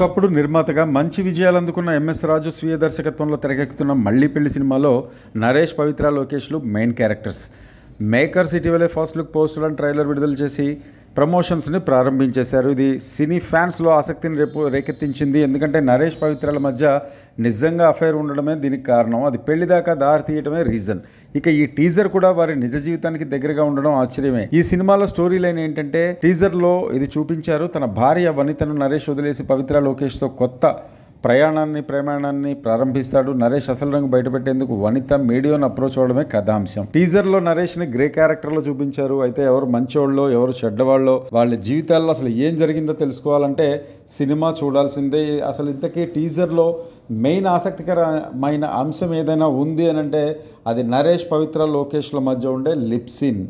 ఒకప్పుడు నిర్మాతగా మంచి విజయాలు అందుకున్న ఎంఎస్ రాజు స్వీయ దర్శకత్వంలో తెరకెక్కుతున్న మళ్ళీ పెళ్లి సినిమాలో నరేష్ పవిత్ర లోకేష్లు మెయిన్ క్యారెక్టర్స్ మేకర్స్ ఇటీవలే first look poster and trailer విడుదల చేసి ప్రమోషన్స్ని ప్రారంభించేశారు ఇది సినీ ఫ్యాన్స్లో ఆసక్తిని రేపు రేకెత్తించింది ఎందుకంటే నరేష్ పవిత్రాల మధ్య నిజంగా అఫైర్ ఉండడమే దీనికి కారణం అది పెళ్లిదాకా దారి తీయడమే రీజన్ ఇక ఈ టీజర్ కూడా వారి నిజ జీవితానికి దగ్గరగా ఉండడం ఆశ్చర్యమే ఈ సినిమాలో స్టోరీ లైన్ ఏంటంటే టీజర్లో ఇది చూపించారు తన భార్య వనితను నరేష్ వదిలేసి పవిత్ర లోకేష్తో కొత్త ప్రయాణాన్ని ప్రయాణాన్ని ప్రారంభిస్తాడు నరేష్ అసలు రంగు బయటపెట్టేందుకు వనిత మీడియాను అప్రోచ్ అవడమే కథాంశం టీజర్ లో నరేష్ ని గ్రే క్యారెక్టర్ లో చూపించారు అయితే ఎవరు మంచోళ్ళో ఎవరు చెడ్డవాళ్ళో వాళ్ళ జీవితాల్లో అసలు ఏం జరిగిందో తెలుసుకోవాలంటే సినిమా చూడాల్సిందే అసలు ఇంతకీ టీజర్ లో మెయిన్ ఆసక్తికరమైన అంశం ఏదైనా ఉంది అని అంటే అది నరేష్ పవిత్ర లోకేష్ల మధ్య ఉండే లిప్సిన్